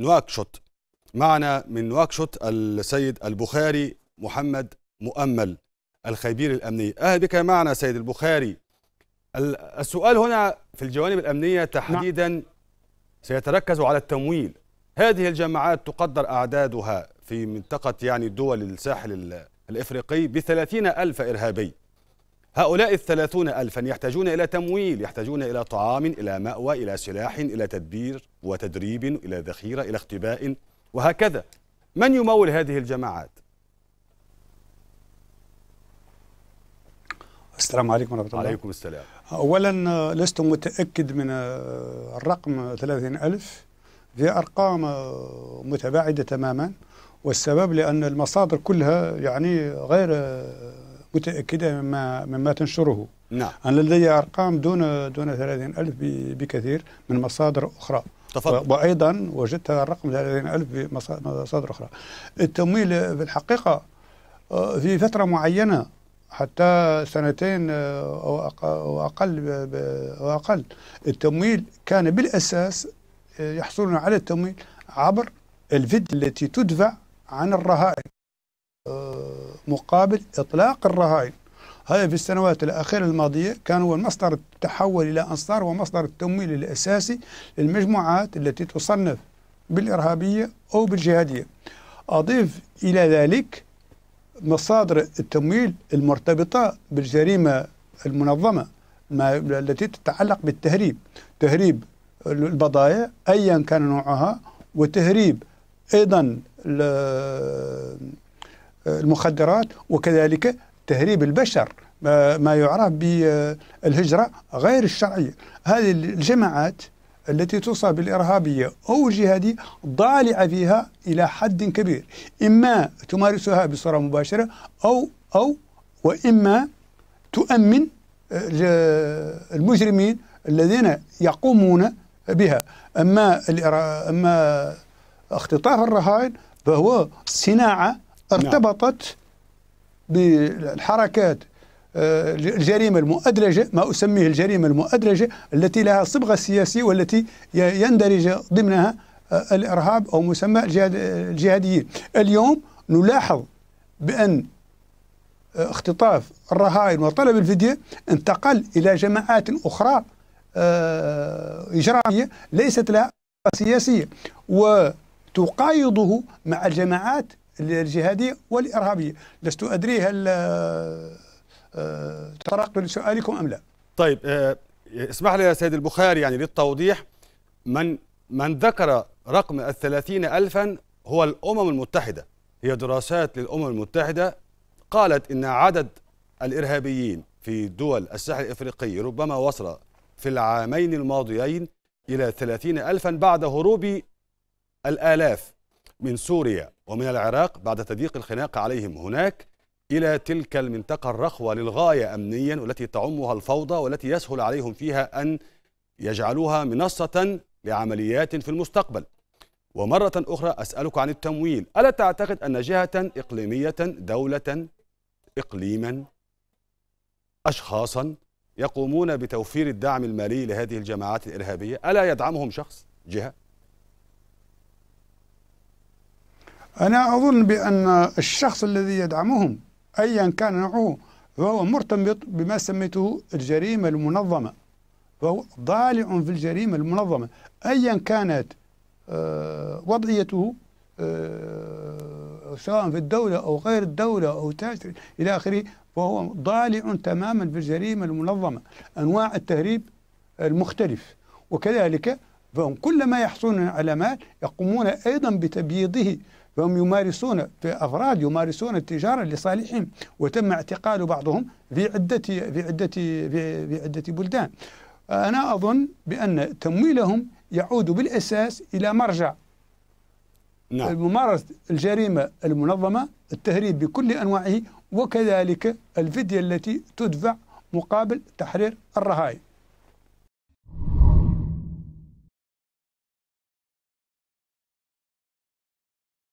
نواكشوت معنا من نواكشوت السيد البخاري محمد مؤمل الخبير الأمني أهلا بك معنا سيد البخاري السؤال هنا في الجوانب الأمنية تحديدا نعم. سيتركز على التمويل هذه الجماعات تقدر أعدادها في منطقة يعني دول الساحل الإفريقي ب ألف إرهابي هؤلاء الثلاثون ألفا يحتاجون إلى تمويل يحتاجون إلى طعام إلى مأوى إلى سلاح إلى تدبير وتدريب إلى ذخيرة إلى اختباء وهكذا من يمول هذه الجماعات السلام عليكم ورحمة الله عليكم السلام أولا لست متأكد من آه، الرقم 30 ألف في أرقام آه، متباعدة تماما والسبب لأن المصادر كلها يعني غير آه، متأكدة مما مما تنشره نعم أنا لدي أرقام دون دون 30 ألف بكثير من مصادر أخرى تفضل. وايضا وجدت هذا الرقم ألف مصادر اخرى التمويل في الحقيقه آه، في فتره معينه حتى سنتين آه، او اقل او اقل التمويل كان بالاساس آه، يحصلون على التمويل عبر الفيديو التي تدفع عن الرهائن مقابل اطلاق الرهائن هذا في السنوات الأخيرة الماضية كان هو المصدر التحول إلى أنصار ومصدر التمويل الأساسي للمجموعات التي تصنف بالإرهابية أو بالجهادية أضيف إلى ذلك مصادر التمويل المرتبطة بالجريمة المنظمة ما التي تتعلق بالتهريب تهريب البضائع أيا كان نوعها وتهريب أيضا المخدرات وكذلك تهريب البشر ما يعرف بالهجرة غير الشرعية هذه الجماعات التي توصف بالإرهابية أو الجهادية ضالعة فيها إلى حد كبير إما تمارسها بصورة مباشرة أو أو وإما تؤمن آه، المجرمين الذين يقومون بها أما أما اختطاف الرهائن فهو صناعة نعم. ارتبطت نعم. بالحركات آه، الجريمة المؤدرجة ما أسميه الجريمة المؤدرجة التي لها صبغة سياسية والتي يندرج ضمنها آه، الإرهاب أو مسمى الجهاديين اليوم نلاحظ بأن آه، اختطاف الرهائن وطلب الفدية انتقل إلى جماعات أخرى إجرامية ليست لها سياسية وتقايضه مع الجماعات الجهادية والإرهابية لست أدري هل آه، آه، تطرقت لسؤالكم أم لا طيب آه، اسمح لي يا سيد البخاري يعني للتوضيح من من ذكر رقم الثلاثين ألفا هو الأمم المتحدة هي دراسات للأمم المتحدة قالت إن عدد الإرهابيين في دول الساحل الإفريقي ربما وصل في العامين الماضيين إلى ثلاثين ألفا بعد هروب الآلاف من سوريا ومن العراق بعد تضييق الخناق عليهم هناك إلى تلك المنطقة الرخوة للغاية أمنيا والتي تعمها الفوضى والتي يسهل عليهم فيها أن يجعلوها منصة لعمليات في المستقبل ومرة أخرى أسألك عن التمويل ألا تعتقد أن جهة إقليمية دولة إقليما أشخاصا يقومون بتوفير الدعم المالي لهذه الجماعات الإرهابية ألا يدعمهم شخص جهة أنا أظن بأن الشخص الذي يدعمهم أيا كان نوعه فهو مرتبط بما سميته الجريمة المنظمة فهو ضالع في الجريمة المنظمة أيا كانت آه، وضعيته آه، سواء في الدولة أو غير الدولة أو تاجر إلى آخره فهو ضالع تماما في الجريمة المنظمة أنواع التهريب المختلف وكذلك فهم كلما يحصلون على مال يقومون أيضا بتبييضه فهم يمارسون أفراد يمارسون التجارة لصالحهم وتم اعتقال بعضهم في عدة في عدة في, في عدة بلدان أنا أظن بأن تمويلهم يعود بالأساس إلى مرجع نعم. ممارسة الجريمة المنظمة التهريب بكل أنواعه وكذلك الفدية التي تدفع مقابل تحرير الرهائن